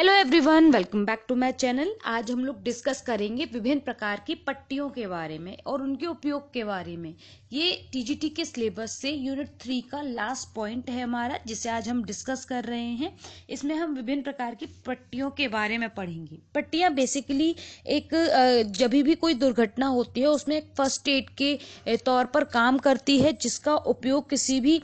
hello everyone welcome back to my channel आज हम लोग डिस्कस करेंगे विभिन्न प्रकार की पट्टियों के बारे में और उनके उपयोग के बारे में ये टीजीटी के सिलेबस से यूनिट थ्री का लास्ट पॉइंट है हमारा जिसे आज हम डिस्कस कर रहे हैं इसमें हम विभिन्न प्रकार की पट्टियों के बारे में पढ़ेंगे पट्टियाँ बेसिकली एक जब भी कोई दुर्घटना होती है उसमें एक फर्स्ट एड के तौर पर काम करती है जिसका उपयोग किसी भी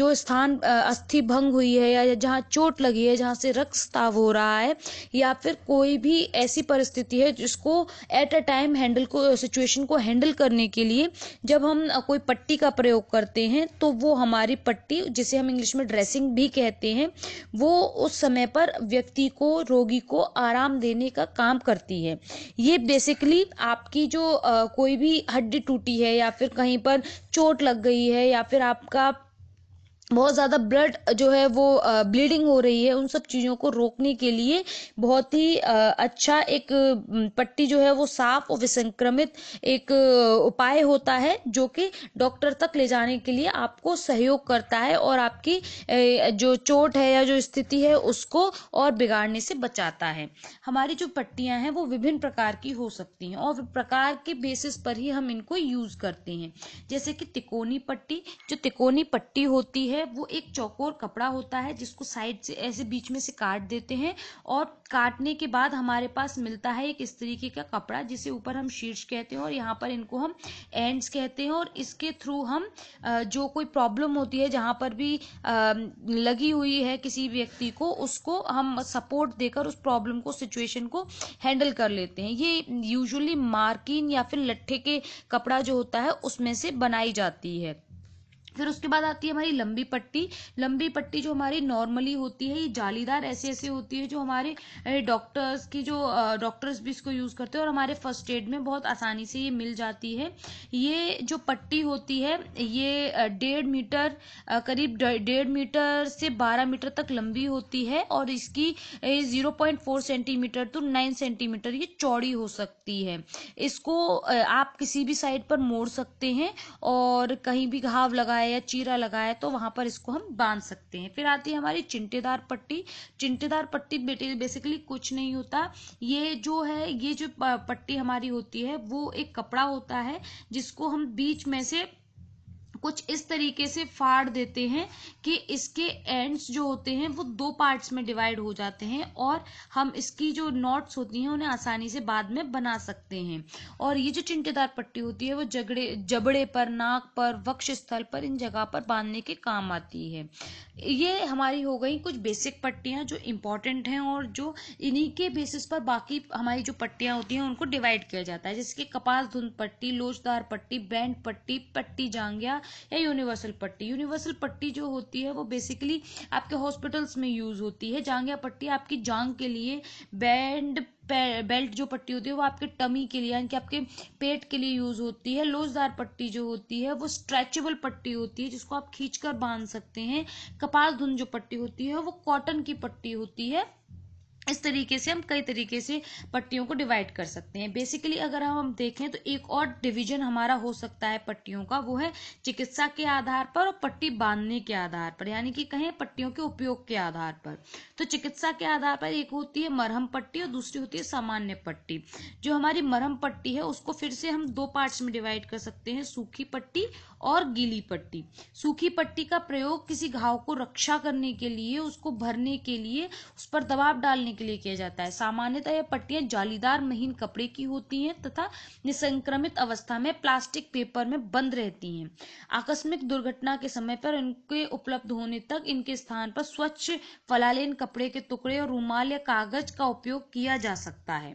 जो स्थान अस्थि भंग हुई है या जहाँ चोट लगी है जहाँ से रक्त रक्तस्ताव हो रहा रहा है या फिर कोई भी ऐसी परिस्थिति है जिसको एट अ टाइम हैंडल को सिचुएशन को हैंडल करने के लिए जब हम कोई पट्टी का प्रयोग करते हैं तो वो हमारी पट्टी जिसे हम इंग्लिश में ड्रेसिंग भी कहते हैं वो उस समय पर व्यक्ति को रोगी को आराम देने का काम करती है ये बेसिकली आपकी जो आ, कोई भी हड्डी टूटी है या फिर कहीं पर चोट लग गई है या फिर आपका बहुत ज़्यादा ब्लड जो है वो ब्लीडिंग हो रही है उन सब चीज़ों को रोकने के लिए बहुत ही अच्छा एक पट्टी जो है वो साफ और विसंक्रमित एक उपाय होता है जो कि डॉक्टर तक ले जाने के लिए आपको सहयोग करता है और आपकी जो चोट है या जो स्थिति है उसको और बिगाड़ने से बचाता है हमारी जो पट्टियाँ हैं वो विभिन्न प्रकार की हो सकती हैं और प्रकार के बेसिस पर ही हम इनको यूज़ करते हैं जैसे कि तिकोनी पट्टी जो तिकोनी पट्टी होती है है वो एक चौकोर कपड़ा होता है जिसको साइड से ऐसे बीच में से काट देते हैं और काटने के बाद हमारे पास मिलता है एक इस तरीके का कपड़ा जिसे ऊपर हम शीर्ष कहते हैं और यहाँ पर इनको हम एंड्स कहते हैं और इसके थ्रू हम जो कोई प्रॉब्लम होती है जहाँ पर भी लगी हुई है किसी व्यक्ति को उसको हम सपोर्ट देकर उस प्रॉब्लम को सिचुएशन को हैंडल कर लेते हैं ये यूजुअली मार्किन या फिर लट्ठे के कपड़ा जो होता है उसमें से बनाई जाती है फिर उसके बाद आती है हमारी लंबी पट्टी लंबी पट्टी जो हमारी नॉर्मली होती है ये जालीदार ऐसे ऐसे होती है जो हमारे डॉक्टर्स की जो डॉक्टर्स भी इसको यूज़ करते हैं और हमारे फर्स्ट एड में बहुत आसानी से ये मिल जाती है ये जो पट्टी होती है ये डेढ़ मीटर करीब डेढ़ मीटर से बारह मीटर तक लंबी होती है और इसकी zero point four centimetre to nine centimetre ये चौड़ी हो सकती है इसको आप किसी भी साइड पर मोड़ सकते हैं और कहीं भी घाव लगाए है या चीरा लगा है तो वहाँ पर इसको हम बांध सकते हैं फिर आती है हमारी चिंटेदार पट्टी चिंटेदार पट्टी बेटे बेसिकली कुछ नहीं होता ये जो है ये जो पट्टी हमारी होती है वो एक कपड़ा होता है जिसको हम बीच में से कुछ इस तरीके से फाड़ देते हैं कि इसके एंड्स जो होते हैं वो दो पार्ट्स में डिवाइड हो जाते हैं और हम इसकी जो नॉट्स होती हैं उन्हें आसानी से बाद में बना सकते हैं और ये जो चिंटेदार पट्टी होती है वो जगड़े जबड़े पर नाक पर वक्ष स्थल पर इन जगह पर बांधने के काम आती है ये हमारी हो गई कुछ बेसिक पट्टियाँ जो इम्पॉर्टेंट हैं और जो इन्हीं के बेसिस पर बाकी हमारी जो पट्टियाँ होती हैं उनको डिवाइड किया जाता है जैसे कि कपास धुंध पट्टी लोचदार पट्टी बैंड पट्टी पट्टी जांगिया या यूनिवर्सल पट्टी यूनिवर्सल पट्टी जो होती है वो बेसिकली आपके हॉस्पिटल्स में यूज होती है जांगिया पट्टी आपकी जांग के लिए बैंड बेल्ट जो पट्टी होती है वो आपके टमी के लिए यानी कि आपके पेट के लिए यूज होती है लोजदार पट्टी जो होती है वो स्ट्रेचेबल पट्टी होती है जिसको आप खींचकर बांध सकते हैं कपास धुन जो पट्टी होती है वो कॉटन की पट्टी होती है इस तरीके से हम कई तरीके से पट्टियों को डिवाइड कर सकते हैं बेसिकली अगर हम देखें तो एक और डिवीजन हमारा हो सकता है पट्टियों का वो है चिकित्सा के आधार पर और पट्टी बांधने के आधार पर यानी कि कहें पट्टियों के उपयोग के आधार पर तो चिकित्सा के आधार पर एक होती है मरहम पट्टी और दूसरी होती है सामान्य पट्टी जो हमारी मरहम पट्टी है उसको फिर से हम दो पार्ट्स में डिवाइड कर सकते हैं सूखी पट्टी और गीली पट्टी सूखी पट्टी का प्रयोग किसी घाव को रक्षा करने के लिए उसको भरने के लिए उस पर दबाव डालने के लिए किया जाता है सामान्यतः यह पट्टियां जालीदार महीन कपड़े की होती हैं तथा निसंक्रमित अवस्था में प्लास्टिक पेपर में बंद रहती हैं आकस्मिक दुर्घटना के समय पर इनके उपलब्ध होने तक इनके स्थान पर स्वच्छ फलालेन कपड़े के टुकड़े और रूमाल या कागज का उपयोग किया जा सकता है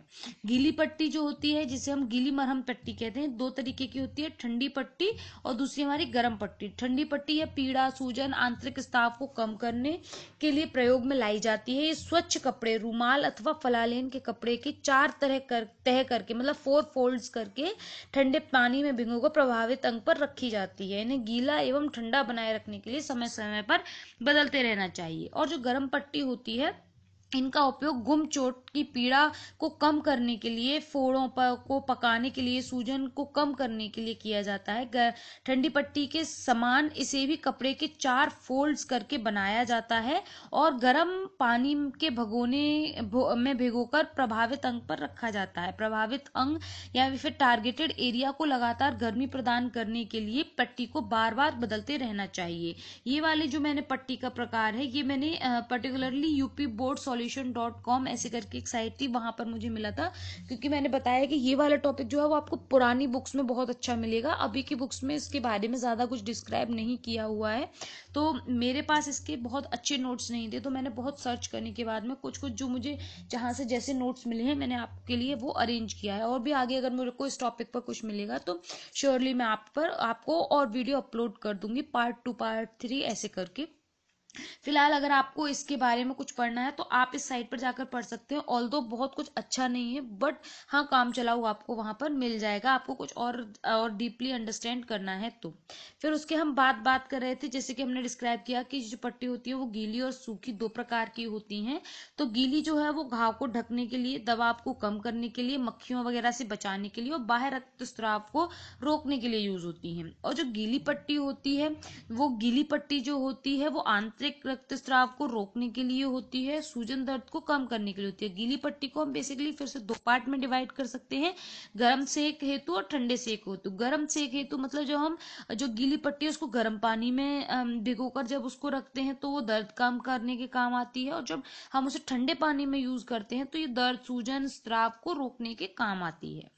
गीली पट्टी जो होती है जिसे हम गीली मरहम पट्टी कहते हैं दो तरीके की होती है ठंडी पट्टी और दूसरी हमारी गर्म पट्टी ठंडी पट्टी या पीड़ा सूजन आंतरिक स्ताव को कम करने के लिए प्रयोग में लाई जाती है ये स्वच्छ कपड़े रूमाल अथवा फलालेन के कपड़े की चार तरह कर तह करके मतलब फोर फोल्ड्स करके ठंडे पानी में भिंगो को प्रभावित अंग पर रखी जाती है इन्हें गीला एवं ठंडा बनाए रखने के लिए समय समय पर बदलते रहना चाहिए और जो गर्म पट्टी होती है इनका उपयोग गुम चोट की पीड़ा को कम करने के लिए फोड़ों पर को पकाने के लिए सूजन को कम करने के लिए किया जाता है ठंडी पट्टी के समान इसे भी कपड़े के चार फोल्ड्स करके बनाया जाता है और गर्म पानी के भगोने में भिगोकर प्रभावित अंग पर रखा जाता है प्रभावित अंग या फिर टारगेटेड एरिया को लगातार गर्मी प्रदान करने के लिए पट्टी को बार बार बदलते रहना चाहिए ये वाले जो मैंने पट्टी का प्रकार है ये मैंने particularly UP board solid solution dot com ऐसे करके एक साइट थी वहाँ पर मुझे मिला था क्योंकि मैंने बताया कि ये वाला टॉपिक जो है वो आपको पुरानी बुक्स में बहुत अच्छा मिलेगा अभी की बुक्स में इसके बारे में ज़्यादा कुछ डिस्क्राइब नहीं किया हुआ है तो मेरे पास इसके बहुत अच्छे नोट्स नहीं थे तो मैंने बहुत सर्च करने के बाद में कुछ कुछ जो मुझे जहाँ से जैसे नोट्स मिले हैं मैंने आपके लिए वो अरेंज किया है और भी आगे अगर मेरे को इस टॉपिक पर कुछ मिलेगा तो श्योरली मैं आप पर आपको और वीडियो अपलोड कर दूंगी पार्ट टू पार्ट थ्री ऐसे करके फिलहाल अगर आपको इसके बारे में कुछ पढ़ना है तो आप इस साइट पर जाकर पढ़ सकते हो ऑल बहुत कुछ अच्छा नहीं है बट हाँ काम चलाऊ आपको वहां पर मिल जाएगा आपको कुछ और और डीपली अंडरस्टैंड करना है तो फिर उसके हम बात बात कर रहे थे जैसे कि हमने डिस्क्राइब किया कि जो पट्टी होती है वो गीली और सूखी दो प्रकार की होती है तो गीली जो है वो घाव को ढकने के लिए दबाव को कम करने के लिए मक्खियों वगैरह से बचाने के लिए और बाहर रक्त स्त्राव को रोकने के लिए यूज होती है और जो गीली पट्टी होती है वो गीली पट्टी जो होती है वो आंत अतिरिक्त रक्तस्राव को रोकने के लिए होती है सूजन दर्द को कम करने के लिए होती है गीली पट्टी को हम बेसिकली फिर से दो पार्ट में डिवाइड कर सकते हैं गर्म सेक हेतु और ठंडे सेक हेतु गर्म सेक हेतु मतलब जो हम जो गीली पट्टी है उसको गर्म पानी में भिगो जब उसको रखते हैं तो वो दर्द कम करने के काम आती है और जब हम उसे ठंडे पानी में यूज करते हैं तो ये दर्द सूजन स्त्राव को रोकने के काम आती है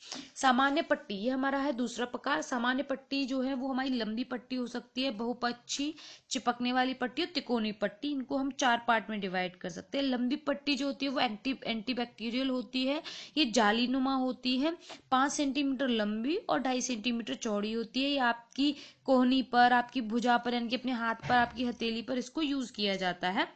सामान्य पट्टी ये हमारा है दूसरा प्रकार सामान्य पट्टी जो है वो हमारी लंबी पट्टी हो सकती है बहुपक्षी चिपकने वाली पट्टी और तिको कोनी पट्टी इनको हम चार पार्ट में डिवाइड कर सकते हैं लंबी पट्टी जो होती है वो एंटी एंटीबैक्टीरियल होती है ये जालीनुमा होती है पाँच सेंटीमीटर लंबी और ढाई सेंटीमीटर चौड़ी होती है ये आपकी कोहनी पर आपकी भुजा पर यानी कि अपने हाथ पर आपकी हथेली पर इसको यूज किया जाता है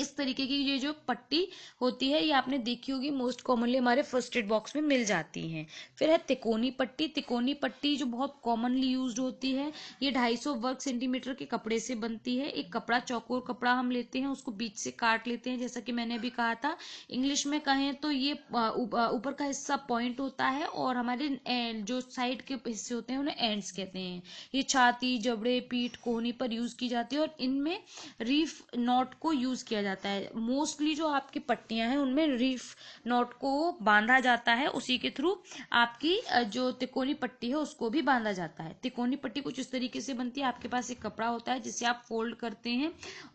इस तरीके की ये जो पट्टी होती है ये आपने देखी होगी मोस्ट कॉमनली हमारे फर्स्ट एड बॉक्स में मिल जाती हैं फिर है तिकोनी पट्टी तिकोनी पट्टी जो बहुत कॉमनली यूज होती है ये ढाई सौ वर्ग सेंटीमीटर के कपड़े से बनती है एक कपड़ा चौकोर कपड़ा हम लेते हैं उसको बीच से काट लेते हैं जैसा कि मैंने अभी कहा था इंग्लिश में कहें तो ये ऊपर का हिस्सा पॉइंट होता है और हमारे जो साइड के हिस्से होते हैं उन्हें एंड्स कहते हैं ये छाती जबड़े पीठ कोहनी पर यूज की जाती है और इनमें रीफ नॉट को यूज किया जाता जाता है मोस्टली जो आपकी पट्टियां हैं उनमें रीफ नॉट को बांधा जाता है उसी के थ्रू आपकी जो तिकोनी पट्टी है उसको भी बांधा जाता है तिकोनी पट्टी कुछ इस तरीके से बनती है आपके पास एक कपड़ा होता है जिसे आप फोल्ड करते हैं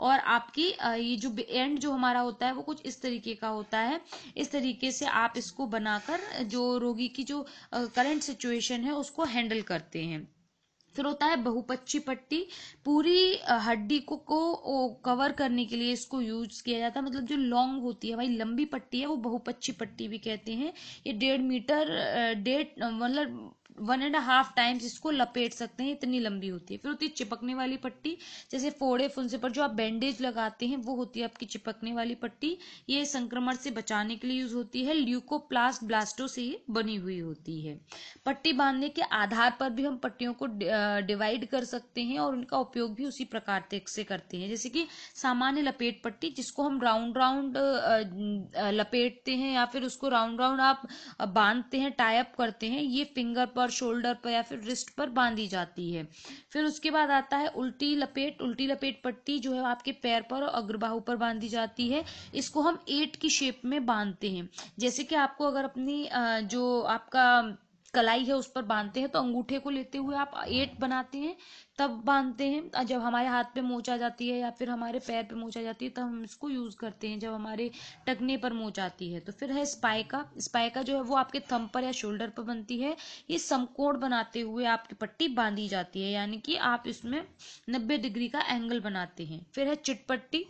और आपकी ये जो एंड जो हमारा होता है वो कुछ इस तरीके का होता है इस तरीके से आप इसको बनाकर जो रोगी की जो करंट सिचुएशन है उसको हैंडल करते हैं फिर होता है बहुपच्ची पट्टी पूरी हड्डी को को कवर करने के लिए इसको यूज किया जाता है मतलब जो लॉन्ग होती है भाई लंबी पट्टी है वो बहुपच्ची पट्टी भी कहते हैं ये डेढ़ मीटर डेढ़ मतलब वन एंड हाफ टाइम्स इसको लपेट सकते हैं इतनी लंबी होती है फिर होती है चिपकने वाली पट्टी जैसे फोड़े फुंसे पर जो आप बैंडेज लगाते हैं वो होती है आपकी चिपकने वाली पट्टी ये संक्रमण से बचाने के लिए यूज होती है ल्यूकोप्लास्ट ब्लास्टो से ही बनी हुई होती है पट्टी बांधने के आधार पर भी हम पट्टियों को डिवाइड कर सकते हैं और उनका उपयोग भी उसी प्रकार से करते हैं जैसे कि सामान्य लपेट पट्टी जिसको हम राउंड राउंड लपेटते हैं या फिर उसको राउंड राउंड आप बांधते हैं टाइप करते हैं ये फिंगर पर और शोल्डर पर या फिर रिस्ट पर बांधी जाती है फिर उसके बाद आता है उल्टी लपेट उल्टी लपेट पट्टी जो है आपके पैर पर और अग्रबाहु पर बांधी जाती है इसको हम एट की शेप में बांधते हैं जैसे कि आपको अगर अपनी जो आपका कलाई है उस पर बांधते हैं तो अंगूठे को लेते हुए आप एट बनाते हैं तब बांधते हैं जब हमारे हाथ पे मोच आ जाती है या फिर हमारे पैर पे मोच आ जाती है तब हम इसको यूज़ करते हैं जब हमारे टकने पर मोच आती है तो फिर है स्पाइका स्पाइका जो है वो आपके थम पर या शोल्डर पर बनती है ये समकोण बनाते हुए आपकी पट्टी बांधी जाती है यानी कि आप इसमें नब्बे डिग्री का एंगल बनाते हैं फिर है चिटपट्टी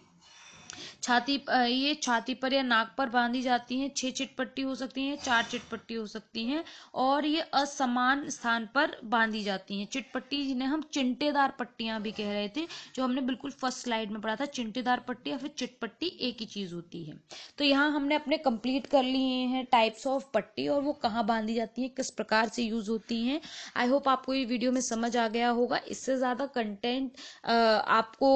छाती ये छाती पर या नाक पर बांधी जाती हैं छह चिटपट्टी हो सकती हैं चार चिटपट्टी हो सकती हैं और ये असमान स्थान पर बांधी जाती हैं चिटपट्टी जिन्हें हम चिंटेदार पट्टियां भी कह रहे थे जो हमने बिल्कुल फर्स्ट स्लाइड में पढ़ा था चिंटेदार पट्टी या फिर चिटपट्टी एक ही चीज होती है तो यहाँ हमने अपने कंप्लीट कर लिए हैं टाइप्स ऑफ पट्टी और वो कहाँ बांधी जाती है किस प्रकार से यूज होती हैं आई होप आपको ये वीडियो में समझ आ गया होगा इससे ज़्यादा कंटेंट आपको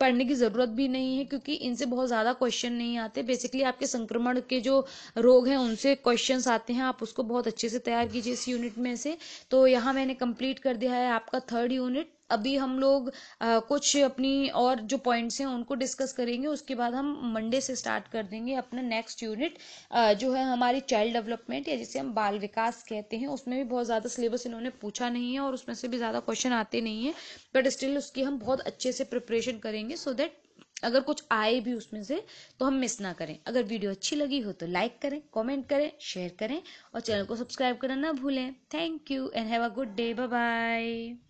पढ़ने की ज़रूरत भी नहीं है क्योंकि इनसे बहुत ज़्यादा क्वेश्चन नहीं आते बेसिकली आपके संक्रमण के जो रोग हैं उनसे क्वेश्चन आते हैं आप उसको बहुत अच्छे से तैयार कीजिए इस यूनिट में से तो यहाँ मैंने कंप्लीट कर दिया है आपका थर्ड यूनिट अभी हम लोग आ, कुछ अपनी और जो पॉइंट्स हैं उनको डिस्कस करेंगे उसके बाद हम मंडे से स्टार्ट कर देंगे अपना नेक्स्ट यूनिट जो है हमारी चाइल्ड डेवलपमेंट या जिसे हम बाल विकास कहते हैं उसमें भी बहुत ज़्यादा सिलेबस इन्होंने पूछा नहीं है और उसमें से भी ज़्यादा क्वेश्चन आते नहीं है बट स्टिल उसकी हम बहुत अच्छे से प्रिपरेशन करेंगे सो so दैट अगर कुछ आए भी उसमें से तो हम मिस ना करें अगर वीडियो अच्छी लगी हो तो लाइक करें कमेंट करें शेयर करें और चैनल को सब्सक्राइब करना ना भूलें thank you and have a good day bye bye